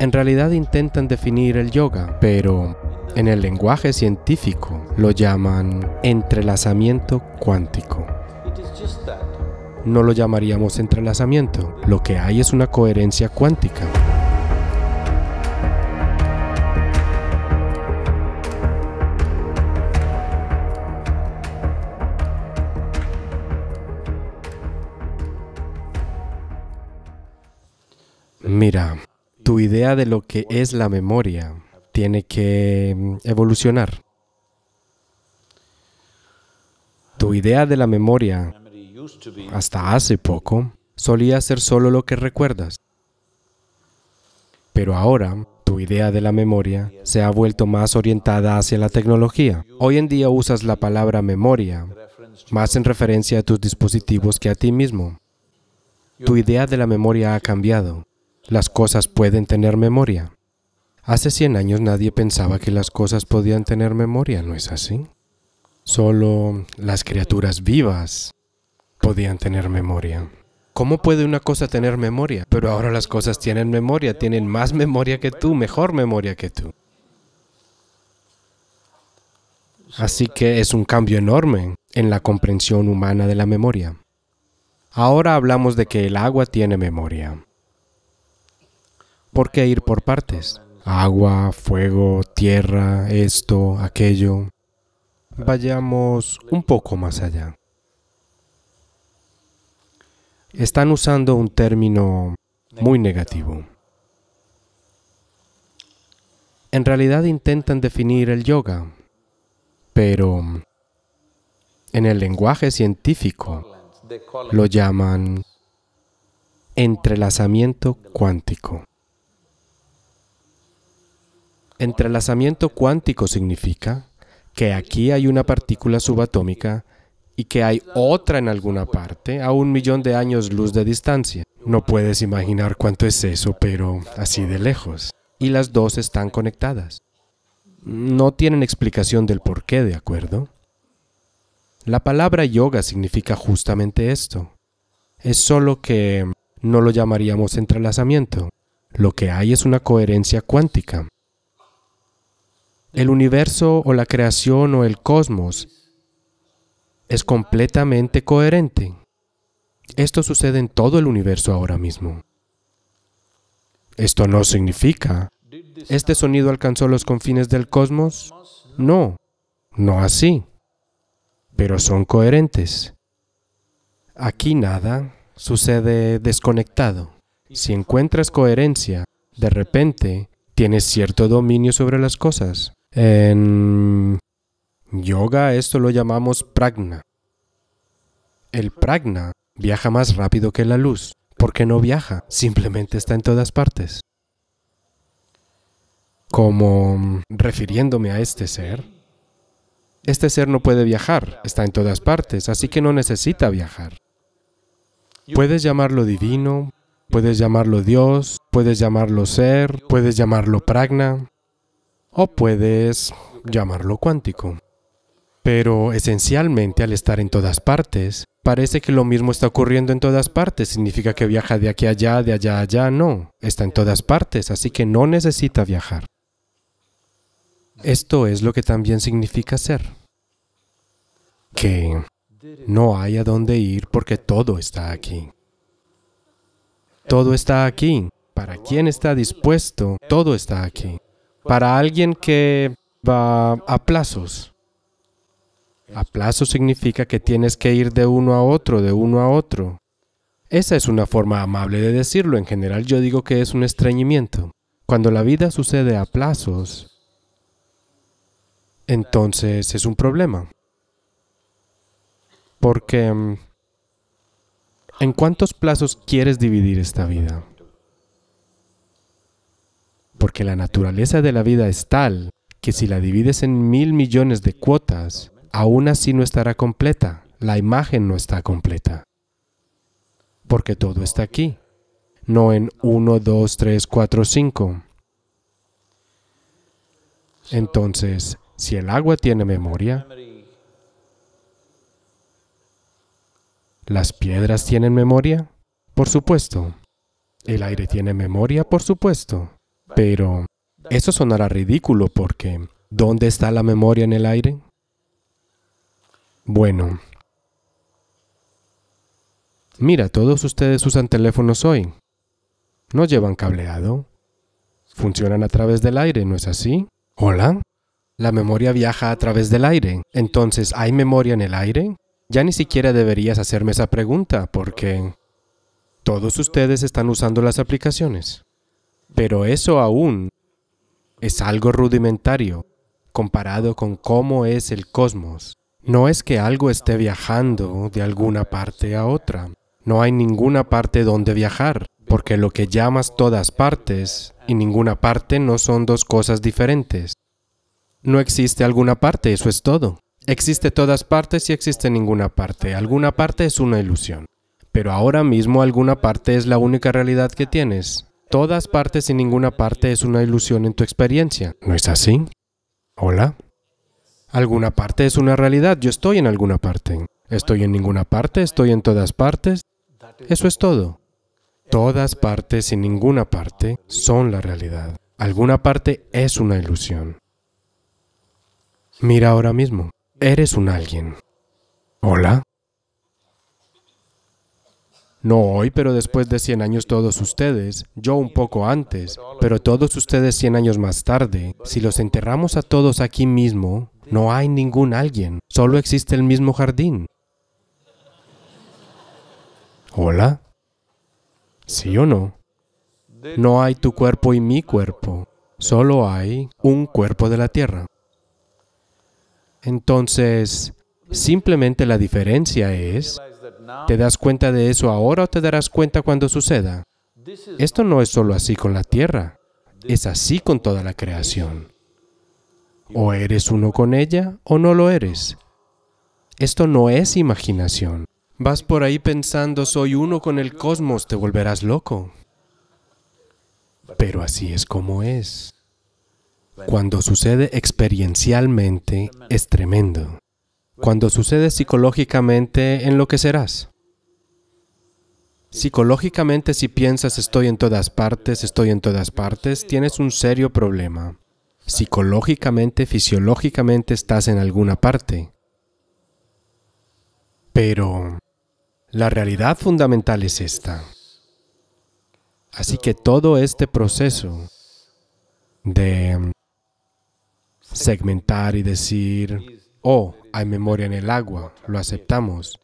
en realidad intentan definir el yoga, pero en el lenguaje científico lo llaman entrelazamiento cuántico. No lo llamaríamos entrelazamiento, lo que hay es una coherencia cuántica. Mira, tu idea de lo que es la memoria tiene que mm, evolucionar. Tu idea de la memoria hasta hace poco solía ser solo lo que recuerdas. Pero ahora tu idea de la memoria se ha vuelto más orientada hacia la tecnología. Hoy en día usas la palabra memoria más en referencia a tus dispositivos que a ti mismo. Tu idea de la memoria ha cambiado las cosas pueden tener memoria. Hace 100 años nadie pensaba que las cosas podían tener memoria, ¿no es así? Solo las criaturas vivas podían tener memoria. ¿Cómo puede una cosa tener memoria? Pero ahora las cosas tienen memoria, tienen más memoria que tú, mejor memoria que tú. Así que es un cambio enorme en la comprensión humana de la memoria. Ahora hablamos de que el agua tiene memoria por qué ir por partes. Agua, fuego, tierra, esto, aquello. Vayamos un poco más allá. Están usando un término muy negativo. En realidad intentan definir el yoga, pero en el lenguaje científico lo llaman entrelazamiento cuántico. Entrelazamiento cuántico significa que aquí hay una partícula subatómica y que hay otra en alguna parte a un millón de años luz de distancia. No puedes imaginar cuánto es eso, pero así de lejos. Y las dos están conectadas. No tienen explicación del por qué, ¿de acuerdo? La palabra yoga significa justamente esto. Es solo que no lo llamaríamos entrelazamiento. Lo que hay es una coherencia cuántica. El universo o la creación o el cosmos es completamente coherente. Esto sucede en todo el universo ahora mismo. Esto no significa, ¿este sonido alcanzó los confines del cosmos? No, no así, pero son coherentes. Aquí nada sucede desconectado. Si encuentras coherencia, de repente tienes cierto dominio sobre las cosas. En yoga esto lo llamamos pragna. El pragna viaja más rápido que la luz, porque no viaja, simplemente está en todas partes. Como refiriéndome a este ser, este ser no puede viajar, está en todas partes, así que no necesita viajar. Puedes llamarlo divino, puedes llamarlo Dios, puedes llamarlo ser, puedes llamarlo pragna, o puedes llamarlo cuántico. Pero esencialmente al estar en todas partes, parece que lo mismo está ocurriendo en todas partes. Significa que viaja de aquí a allá, de allá a allá. No, está en todas partes, así que no necesita viajar. Esto es lo que también significa ser. Que no hay a dónde ir porque todo está aquí. Todo está aquí. Para quien está dispuesto, todo está aquí. Para alguien que va a plazos, a plazos significa que tienes que ir de uno a otro, de uno a otro. Esa es una forma amable de decirlo. En general yo digo que es un estreñimiento. Cuando la vida sucede a plazos, entonces es un problema. Porque, mm, ¿en cuántos plazos quieres dividir esta vida? Porque la naturaleza de la vida es tal que si la divides en mil millones de cuotas, aún así no estará completa. La imagen no está completa. Porque todo está aquí, no en uno, dos, tres, cuatro, cinco. Entonces, si el agua tiene memoria, ¿Las piedras tienen memoria? Por supuesto. ¿El aire tiene memoria? Por supuesto. Pero eso sonará ridículo porque ¿dónde está la memoria en el aire? Bueno. Mira, todos ustedes usan teléfonos hoy. No llevan cableado. Funcionan a través del aire, ¿no es así? Hola. La memoria viaja a través del aire. Entonces, ¿hay memoria en el aire? Ya ni siquiera deberías hacerme esa pregunta porque todos ustedes están usando las aplicaciones. Pero eso aún es algo rudimentario comparado con cómo es el cosmos. No es que algo esté viajando de alguna parte a otra. No hay ninguna parte donde viajar, porque lo que llamas todas partes y ninguna parte no son dos cosas diferentes. No existe alguna parte, eso es todo. Existe todas partes y existe ninguna parte. Alguna parte es una ilusión. Pero ahora mismo alguna parte es la única realidad que tienes todas partes y ninguna parte es una ilusión en tu experiencia. ¿No es así? Hola. Alguna parte es una realidad. Yo estoy en alguna parte. Estoy en ninguna parte, estoy en todas partes. Eso es todo. Todas partes y ninguna parte son la realidad. Alguna parte es una ilusión. Mira ahora mismo. Eres un alguien. Hola. No hoy, pero después de 100 años todos ustedes, yo un poco antes, pero todos ustedes 100 años más tarde, si los enterramos a todos aquí mismo, no hay ningún alguien, solo existe el mismo jardín. ¿Hola? ¿Sí o no? No hay tu cuerpo y mi cuerpo, solo hay un cuerpo de la tierra. Entonces, simplemente la diferencia es ¿Te das cuenta de eso ahora o te darás cuenta cuando suceda? Esto no es solo así con la tierra, es así con toda la creación. O eres uno con ella o no lo eres. Esto no es imaginación. Vas por ahí pensando soy uno con el cosmos, te volverás loco. Pero así es como es. Cuando sucede experiencialmente, es tremendo. Cuando sucede psicológicamente, enloquecerás. Psicológicamente, si piensas estoy en todas partes, estoy en todas partes, tienes un serio problema. Psicológicamente, fisiológicamente estás en alguna parte. Pero la realidad fundamental es esta. Así que todo este proceso de segmentar y decir, Oh, hay memoria en el agua, lo aceptamos.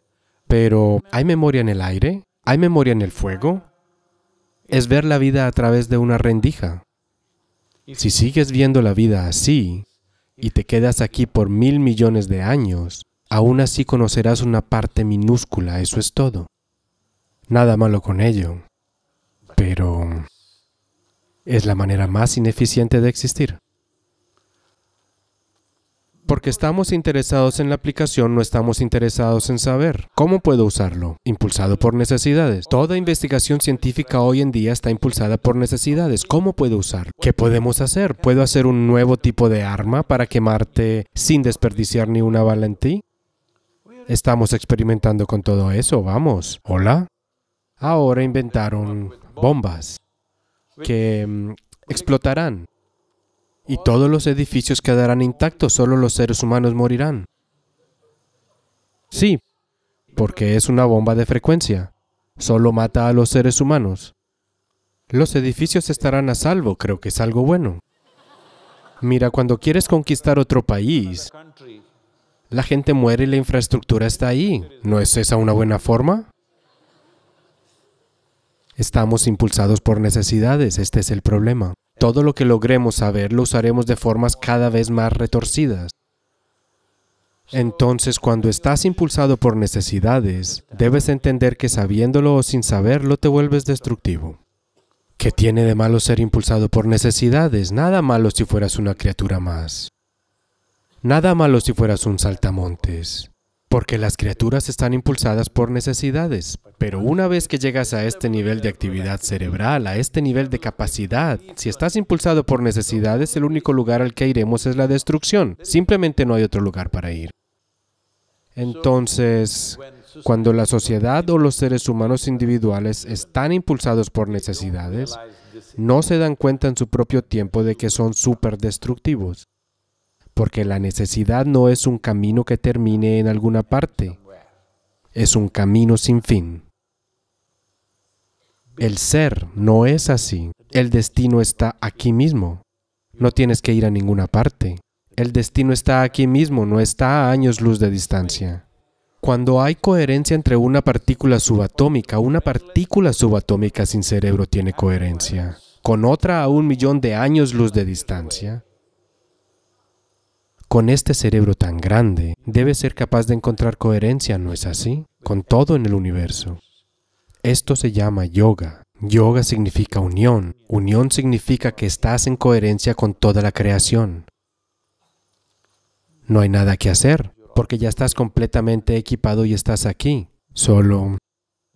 Pero, ¿hay memoria en el aire? ¿Hay memoria en el fuego? Es ver la vida a través de una rendija. Si sigues viendo la vida así y te quedas aquí por mil millones de años, aún así conocerás una parte minúscula, eso es todo. Nada malo con ello, pero es la manera más ineficiente de existir. Porque estamos interesados en la aplicación, no estamos interesados en saber cómo puedo usarlo. Impulsado por necesidades. Toda investigación científica hoy en día está impulsada por necesidades. ¿Cómo puedo usarlo? ¿Qué podemos hacer? ¿Puedo hacer un nuevo tipo de arma para quemarte sin desperdiciar ni una bala en ti? Estamos experimentando con todo eso, vamos. Hola. Ahora inventaron bombas que mm, explotarán y todos los edificios quedarán intactos, solo los seres humanos morirán. Sí, porque es una bomba de frecuencia. Solo mata a los seres humanos. Los edificios estarán a salvo, creo que es algo bueno. Mira, cuando quieres conquistar otro país, la gente muere y la infraestructura está ahí. ¿No es esa una buena forma? Estamos impulsados por necesidades, este es el problema. Todo lo que logremos saber lo usaremos de formas cada vez más retorcidas. Entonces, cuando estás impulsado por necesidades, debes entender que sabiéndolo o sin saberlo te vuelves destructivo. ¿Qué tiene de malo ser impulsado por necesidades? Nada malo si fueras una criatura más. Nada malo si fueras un saltamontes. Porque las criaturas están impulsadas por necesidades, pero una vez que llegas a este nivel de actividad cerebral, a este nivel de capacidad, si estás impulsado por necesidades, el único lugar al que iremos es la destrucción. Simplemente no hay otro lugar para ir. Entonces, cuando la sociedad o los seres humanos individuales están impulsados por necesidades, no se dan cuenta en su propio tiempo de que son súper destructivos porque la necesidad no es un camino que termine en alguna parte, es un camino sin fin. El ser no es así, el destino está aquí mismo, no tienes que ir a ninguna parte. El destino está aquí mismo, no está a años luz de distancia. Cuando hay coherencia entre una partícula subatómica, una partícula subatómica sin cerebro tiene coherencia. Con otra a un millón de años luz de distancia, con este cerebro tan grande, debe ser capaz de encontrar coherencia, ¿no es así? Con todo en el universo. Esto se llama yoga. Yoga significa unión. Unión significa que estás en coherencia con toda la creación. No hay nada que hacer, porque ya estás completamente equipado y estás aquí. Solo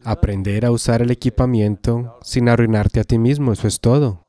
aprender a usar el equipamiento sin arruinarte a ti mismo, eso es todo.